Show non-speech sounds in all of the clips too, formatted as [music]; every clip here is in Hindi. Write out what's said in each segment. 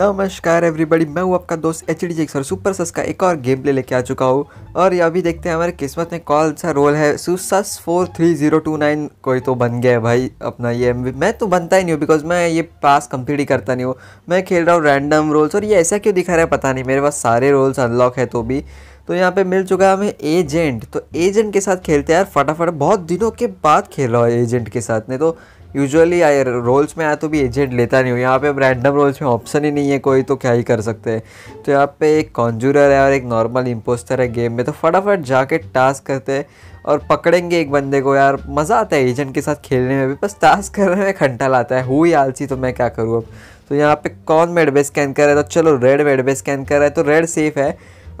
नमस्कार एवरीबॉडी मैं हूँ आपका दोस्त H D Jax super sus का एक और गेम प्ले लेके आ चुका हूँ और ये अभी देखते हैं हमारे किस्मत में कौन सा रोल है sus four three zero two nine कोई तो बन गया है भाई अपना ये एम मैं तो बनता ही नहीं हूँ बिकॉज मैं ये पास कंप्लीट ही करता नहीं हूँ मैं खेल रहा हूँ रैंडम रोल्स और ये ऐसा क्यों दिखा रहा है पता नहीं मेरे पास सारे रोल्स अनलॉक है तो भी तो यहाँ पे मिल चुका है हमें एजेंट तो एजेंट के साथ खेलते हैं यार फटाफट बहुत दिनों के बाद खेल रहा हूँ एजेंट के साथ नहीं तो यूजुअली रोल्स में आया तो भी एजेंट लेता नहीं हूँ यहाँ पे रैंडम रोल्स में ऑप्शन ही नहीं है कोई तो क्या ही कर सकते हैं तो यहाँ पे एक कॉन्जूरर है और एक नॉर्मल इम्पोस्टर है गेम में तो फटाफट जाके टास्क करते हैं और पकड़ेंगे एक बंदे को यार मज़ा आता है एजेंट के साथ खेलने में भी बस टास्क करने में घंटा लाता है ही आलसी तो मैं क्या करूँ अब तो यहाँ पे कौन मेडबे स्कैन कर रहा है तो चलो रेड मेडबे स्कैन कर रहा है तो रेड सेफ है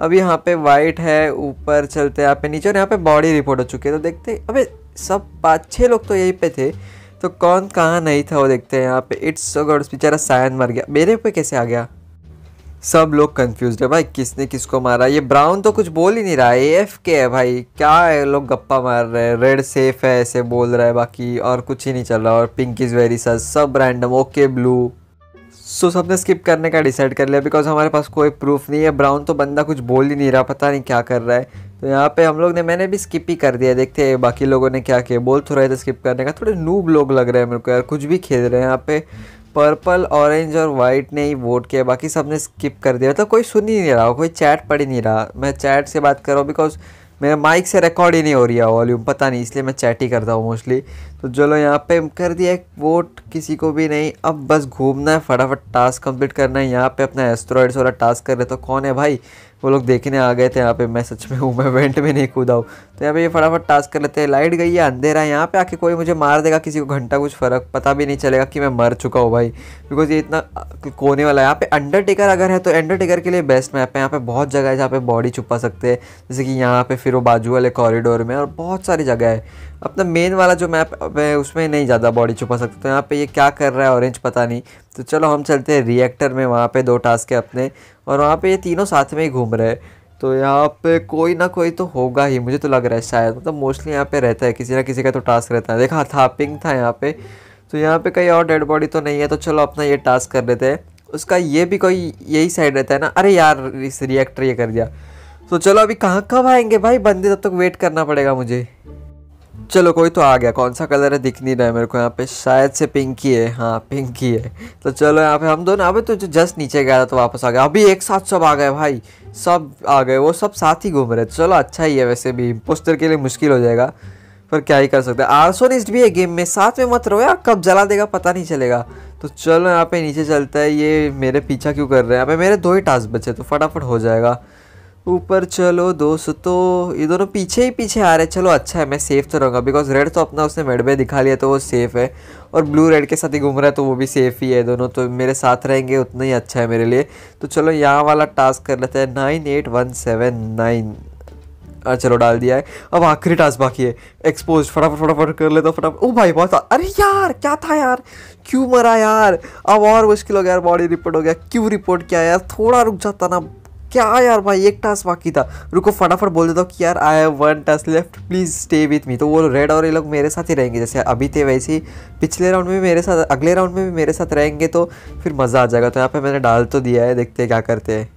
अब यहाँ पे वाइट है ऊपर चलते हैं यहाँ पे नीचे और यहाँ पे बॉडी रिपोर्ट हो चुकी है तो देखते अबे सब पाँच छः लोग तो यहीं पे थे तो कौन कहाँ नहीं था वो देखते हैं यहाँ पे इट्स सो गॉड बेचारा सायन मर गया मेरे पे कैसे आ गया सब लोग कंफ्यूज है भाई किसने किसको मारा ये ब्राउन तो कुछ बोल ही नहीं रहा है एफ के है भाई क्या है लोग गप्पा मार रहे हैं रेड सेफ है ऐसे बोल रहा है बाकी और कुछ ही नहीं चल रहा और पिंक इज़ वेरी सज सब रैंडम ओके ब्लू सो सबने स्किप करने का डिसाइड कर लिया बिकॉज हमारे पास कोई प्रूफ नहीं है ब्राउन तो बंदा कुछ बोल ही नहीं रहा पता नहीं क्या कर रहा है तो यहाँ पे हम लोग ने मैंने भी स्किप ही कर दिया देखते हैं बाकी लोगों ने क्या किया बोल तो रहे थे स्किप करने का थोड़े नूब लोग लग रहे हैं मेरे को यार कुछ भी खेल रहे हैं यहाँ पे पर्पल ऑरेंज और वाइट ने ही वोट किया बाकी सब ने स्किप कर दिया मतलब तो कोई सुन ही नहीं रहा कोई चैट पढ़ ही नहीं रहा मैं चैट से बात कर रहा हूँ बिकॉज मेरा माइक से रिकॉर्ड ही नहीं हो रही है वॉल्यूम पता नहीं इसलिए मैं चैट ही करता हूँ मोस्टली तो चलो यहाँ पे कर दिया एक वोट किसी को भी नहीं अब बस घूमना है फटाफट टास्क कंप्लीट करना है यहाँ पे अपना एस्ट्रॉइड्स वाला टास्क कर रहे तो कौन है भाई वो लोग देखने आ गए थे यहाँ पे मैं सच में हूँ मैं वेंट में नहीं कूदा हूँ तो यहाँ पे ये फटाफट टास्क कर लेते हैं लाइट गई है अंधेरा है यहाँ पे आके कोई मुझे मार देगा किसी को घंटा कुछ फ़र्क पता भी नहीं चलेगा कि मैं मर चुका हूँ भाई बिकॉज ये इतना कोने वाला है यहाँ पे अंडरटेकर अगर है तो अंडरटेकर के लिए बेस्ट मैप है यहाँ पे बहुत जगह है जहाँ पे बॉडी छुपा सकते हैं जैसे कि यहाँ पे फिर वो बाजू वाले कॉरिडोर में और बहुत सारी जगह है अपना मेन वाला जो मैप है उसमें नहीं ज़्यादा बॉडी छुपा सकते तो यहाँ पे ये क्या कर रहा है ऑरेंज पता नहीं तो चलो हम चलते हैं रिएक्टर में वहाँ पे दो टास्क है अपने और वहाँ पे ये तीनों साथ में ही घूम रहे हैं तो यहाँ पे कोई ना कोई तो होगा ही मुझे तो लग रहा है शायद मतलब मोस्टली यहाँ पर रहता है किसी ना किसी का तो टास्क रहता है देखा था पिंक था यहाँ पर तो यहाँ पर कहीं और डेड बॉडी तो नहीं है तो चलो अपना ये टास्क कर लेते हैं उसका ये भी कोई यही साइड रहता है ना अरे यार इस रिएक्टर ये कर दिया तो चलो अभी कहाँ कब आएंगे भाई बंदे तब तक वेट करना पड़ेगा मुझे चलो कोई तो आ गया कौन सा कलर है दिख नहीं रहा है मेरे को यहाँ पे शायद से पिंक ही है हाँ पिंक ही है तो चलो यहाँ पे हम दोनों अभी तो जो जस्ट नीचे गया था तो वापस आ गया अभी एक साथ सब आ गए भाई सब आ गए वो सब साथ ही घूम रहे चलो अच्छा ही है वैसे भी पोस्टर के लिए मुश्किल हो जाएगा पर क्या ही कर सकते हैं आर्सोनिस्ट भी है गेम में साथ में मत रहो यार कब जला देगा पता नहीं चलेगा तो चलो यहाँ पे नीचे चलता है ये मेरे पीछा क्यों कर रहे हैं अभी मेरे दो ही टास्क बचे तो फटाफट हो जाएगा ऊपर चलो दोस्तों तो ये दोनों पीछे ही पीछे आ रहे हैं चलो अच्छा है मैं सेफ तो रहूँगा बिकॉज रेड तो अपना उसने मेड में दिखा लिया तो वो सेफ है और ब्लू रेड के साथ ही घूम रहा है तो वो भी सेफ ही है दोनों तो मेरे साथ रहेंगे उतना ही अच्छा है मेरे लिए तो चलो यहाँ वाला टास्क कर लेते हैं nine eight one seven nine चलो डाल दिया है अब आखिरी टास्क बाकी है एक्सपोज फटाफट फटाफट कर लेता तो फटाफट ओ भाई बहुत अरे यार क्या था यार क्यों मरा यार अब और मुश्किल हो गया यार बॉडी रिपोर्ट हो गया क्यों रिपोर्ट किया यार थोड़ा रुक जाता ना क्या यार भाई एक टास्क बाकी था रुको फटाफट बोल देता हूँ कि यार I have one task left please stay with me तो वो रेड और ये लोग मेरे साथ ही रहेंगे जैसे अभी थे वैसे ही पिछले राउंड में भी मेरे साथ अगले राउंड में भी मेरे साथ रहेंगे तो फिर मज़ा आ जाएगा तो यहाँ पे मैंने डाल तो दिया है देखते हैं क्या करते हैं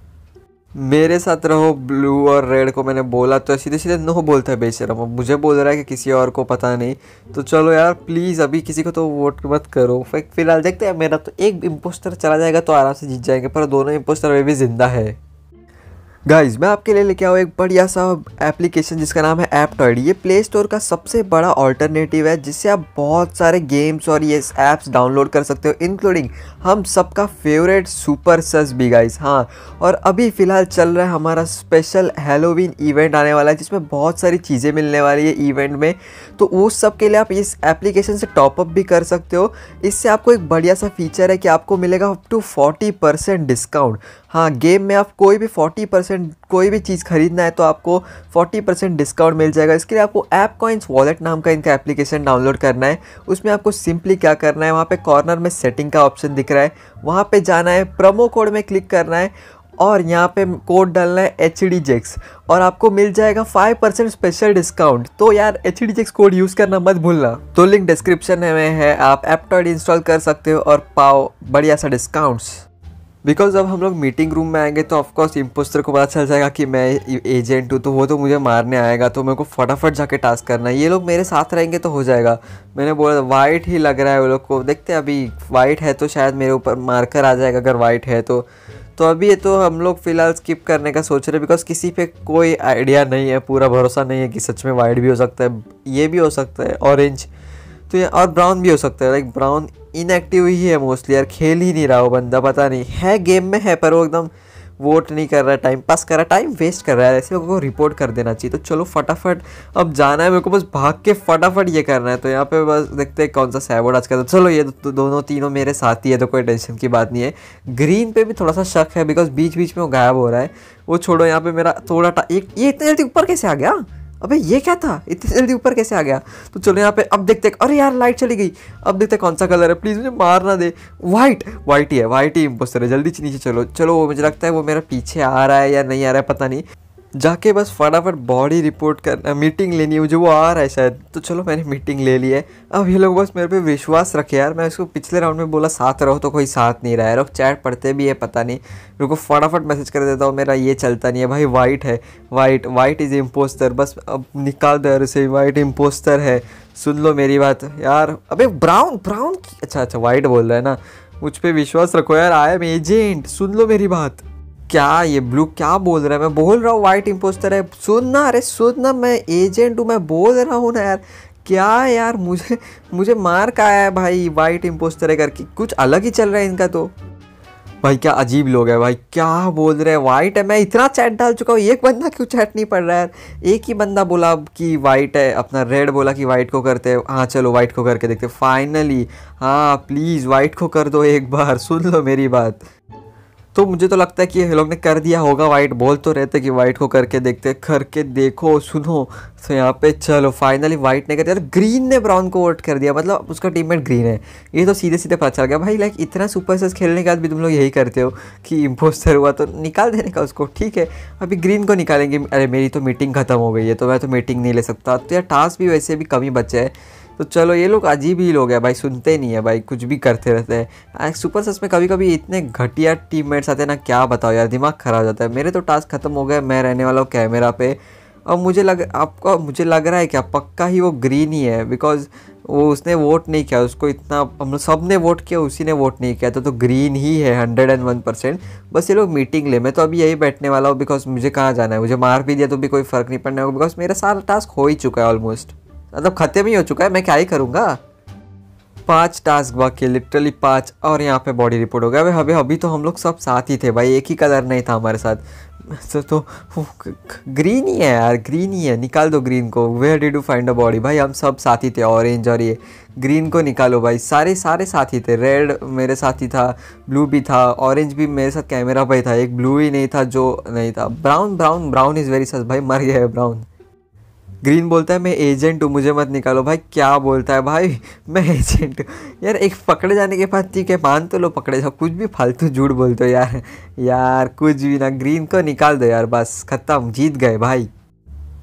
मेरे साथ रहो ब्लू और रेड को मैंने बोला तो सीधे सीधे नो बोलता है बेचारा अब मुझे बोल रहा है कि किसी और को पता नहीं तो चलो यार प्लीज़ अभी किसी को तो वोट मत करो फिलहाल देखते हैं मेरा तो एक इम्पोस्टर चला जाएगा तो आराम से जीत जाएंगे पर दोनों इम्पोस्टर अभी भी ज़िंदा है गाइज मैं आपके लिए लेके आऊँ एक बढ़िया सा एप्लीकेशन जिसका नाम है ऐप ये प्ले स्टोर का सबसे बड़ा ऑल्टरनेटिव है जिससे आप बहुत सारे गेम्स और ये ऐप्स डाउनलोड कर सकते हो इंक्लूडिंग हम सबका फेवरेट सुपर सस भी गाइज हाँ और अभी फ़िलहाल चल रहा है हमारा स्पेशल हेलोवीन इवेंट आने वाला है जिसमें बहुत सारी चीज़ें मिलने वाली है इवेंट में तो उस सब के लिए आप इस एप्लीकेशन से टॉपअप भी कर सकते हो इससे आपको एक बढ़िया सा फीचर है कि आपको मिलेगा अप टू फोर्टी डिस्काउंट हाँ गेम में आप कोई भी फोर्टी परसेंट कोई भी चीज़ खरीदना है तो आपको 40 परसेंट डिस्काउंट मिल जाएगा इसके लिए आपको ऐप कॉइंस वॉलेट नाम का इनका एप्लीकेशन डाउनलोड करना है उसमें आपको सिंपली क्या करना है वहाँ पर कॉर्नर में सेटिंग का ऑप्शन दिख रहा है वहाँ पर जाना है प्रोमो कोड में क्लिक करना है और यहाँ पे कोड डालना है एच डी जेक्स और आपको मिल जाएगा 5% परसेंट स्पेशल डिस्काउंट तो यार H D Jax code use करना मत भूलना तो लिंक डिस्क्रिप्शन में है आप एप्टॉइड इंस्टॉल कर सकते हो और पाओ बढ़िया सा डिस्काउंट्स बिकॉज अब हम लोग मीटिंग रूम में आएंगे तो ऑफकोर्स इम्पोस्टर को पता चल जाएगा कि मैं एजेंट हूँ तो वो तो मुझे मारने आएगा तो मेरे को फटाफट जाके टास्क करना है ये लोग मेरे साथ रहेंगे तो हो जाएगा मैंने बोला वाइट ही लग रहा है वो लोग को देखते अभी वाइट है तो शायद मेरे ऊपर मार्कर आ जाएगा अगर वाइट है तो तो अभी ये तो हम लोग फ़िलहाल स्किप करने का सोच रहे हैं बिकॉज किसी पे कोई आइडिया नहीं है पूरा भरोसा नहीं है कि सच में वाइट भी हो सकता है ये भी हो सकता है ऑरेंज तो ये और ब्राउन भी हो सकता है लाइक ब्राउन इनएक्टिव ही है मोस्टली यार खेल ही नहीं रहा वो बंदा पता नहीं है गेम में है पर वो एकदम वोट नहीं कर रहा टाइम पास कर रहा टाइम वेस्ट कर रहा है ऐसे लोगों को रिपोर्ट कर देना चाहिए तो चलो फटाफट अब जाना है मेरे को बस भाग के फटाफट ये करना है तो यहाँ पे बस देखते हैं कौन सा आज का तो चलो ये दो, दोनों तीनों मेरे साथ ही है तो कोई टेंशन की बात नहीं है ग्रीन पे भी थोड़ा सा शक है बिकॉज बीच बीच में वो गायब हो रहा है वो छोड़ो यहाँ पे मेरा थोड़ा एक ये इतने जल्दी ऊपर कैसे आ गया अबे ये क्या था इतनी जल्दी ऊपर कैसे आ गया तो चलो यहाँ पे अब देखते अरे यार लाइट चली गई अब देखते कौन सा कलर है प्लीज़ मुझे मार ना दे वाइट वाइट ही है वाइट ही इम्पोस्टर है जल्दी नीचे चलो चलो मुझे लगता है वो मेरा पीछे आ रहा है या नहीं आ रहा है पता नहीं जाके बस फटाफट बॉडी रिपोर्ट करना मीटिंग लेनी है मुझे वो आ रहा है शायद तो चलो मैंने मीटिंग ले ली है अब ये लोग बस मेरे पे विश्वास रखे यार मैं इसको पिछले राउंड में बोला साथ रहो तो कोई साथ नहीं रहा है लोग चैट पढ़ते भी है पता नहीं मेरे को फटाफट मैसेज कर देता हूँ मेरा ये चलता नहीं है भाई वाइट है वाइट वाइट इज़ इम्पोस्टर बस अब निकाल दो यार उसे वाइट इम्पोस्टर है सुन लो मेरी बात यार अबे ब्राउन ब्राउन अच्छा अच्छा वाइट बोल रहा है ना मुझ पर विश्वास रखो यार आई एम एजेंट सुन लो मेरी बात क्या ये ब्लू क्या बोल रहा है मैं बोल रहा हूँ वाइट इम्पोस्टर है सुनना अरे सुनना मैं एजेंट हूँ मैं बोल रहा हूँ ना यार क्या यार मुझे मुझे मार का है भाई वाइट इम्पोस्टर है करके कुछ अलग ही चल रहा है इनका तो भाई क्या अजीब लोग है भाई क्या बोल रहे हैं वाइट है मैं इतना चैट डाल चुका हूँ एक बंदा क्यों चैट नहीं पड़ रहा है एक ही बंदा बोला कि वाइट है अपना रेड बोला कि वाइट को करते हैं हाँ चलो वाइट को करके देखते फाइनली हाँ प्लीज़ वाइट को कर दो एक बार सुन लो मेरी बात तो मुझे तो लगता है कि ये लोग ने कर दिया होगा वाइट बोल तो रहते कि वाइट को करके देखते करके देखो सुनो तो यहाँ पे चलो फाइनली वाइट ने कर दिया ग्रीन ने ब्राउन को वोट कर दिया मतलब उसका टीममेट ग्रीन है ये तो सीधे सीधे पता चल गया भाई लाइक इतना सुपर सेस खेलने के बाद भी तुम लोग यही करते हो कि इम्पोस्टर हुआ तो निकाल देने का उसको ठीक है अभी ग्रीन को निकालेंगे अरे मेरी तो मीटिंग खत्म हो गई है तो मैं तो मीटिंग नहीं ले सकता तो यार टास्क भी वैसे भी कमी बचे है तो चलो ये लोग अजीब ही लोग हैं भाई सुनते नहीं है भाई कुछ भी करते रहते हैं सुपर हाँ, सस में कभी कभी इतने घटिया टीममेट्स आते हैं ना क्या बताओ यार दिमाग खराब हो जाता है मेरे तो टास्क खत्म हो गए मैं रहने वाला हूँ कैमरा पे और मुझे लग आपका मुझे लग रहा है क्या पक्का ही वो ग्रीन ही है बिकॉज वो उसने वोट नहीं किया उसको इतना हम लोग सब ने वोट किया उसी ने वोट नहीं किया तो तो ग्रीन ही है हंड्रेड एंड वन परसेंट बस ये लोग मीटिंग ले मैं तो अभी यही बैठने वाला हूँ बिकॉज मुझे कहाँ जाना है मुझे मार भी दिया तो भी कोई फ़र्क नहीं पड़ने होगा बिकॉज मेरा सारा टास्क हो ही चुका है ऑलमोस्ट मतलब ख़त्म ही हो चुका है मैं क्या ही करूँगा पांच टास्क बाकी लिटरली पांच और यहाँ पे बॉडी रिपोर्ट हो गया भाई अभी अभी तो हम लोग सब साथ ही थे भाई एक ही कलर नहीं था हमारे साथ तो, तो ग्रीन ही है यार ग्रीन ही है निकाल दो ग्रीन को where did you find a body भाई हम सब साथ ही थे ऑरेंज और ये ग्रीन को निकालो भाई सारे सारे साथी थे रेड मेरे साथ ही था ब्लू भी था ऑरेंज भी मेरे साथ कैमरा भाई था एक ब्लू ही नहीं था जो नहीं था brown brown brown is very such भाई मर गया है ब्राउन ग्रीन बोलता है मैं एजेंट हूँ मुझे मत निकालो भाई क्या बोलता है भाई [laughs] मैं एजेंट हूँ यार एक पकड़े जाने के बाद ठीक है मान तो लो पकड़े जाओ कुछ भी फालतू झूठ बोलते हो यार [laughs] यार कुछ भी ना ग्रीन को निकाल दो यार बस ख़त्म जीत गए भाई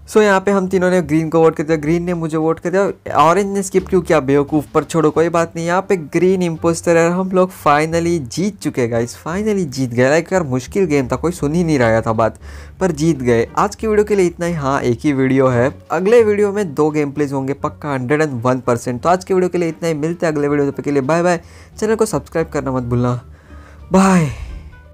सो so, यहाँ पे हम तीनों ने ग्रीन को वोट कर दिया ग्रीन ने मुझे वोट कर दिया ऑरेंज ने स्किप क्यों किया बेवकूफ़ पर छोड़ो कोई बात नहीं यहाँ पे ग्रीन इम्पोस्टर है हम लोग फाइनली जीत चुके हैं गाइस फाइनली जीत गए लाइक यार मुश्किल गेम था कोई सुन ही नहीं रहा था बात पर जीत गए आज की वीडियो के लिए इतना ही हाँ एक ही वीडियो है अगले वीडियो में दो गेम प्लेज होंगे पक्का हंड्रेड एंड वन परसेंट तो आज की वीडियो के लिए इतना ही मिलते हैं अगले वीडियो के लिए बाय बाय चैनल को सब्सक्राइब करना मत भूलना बाय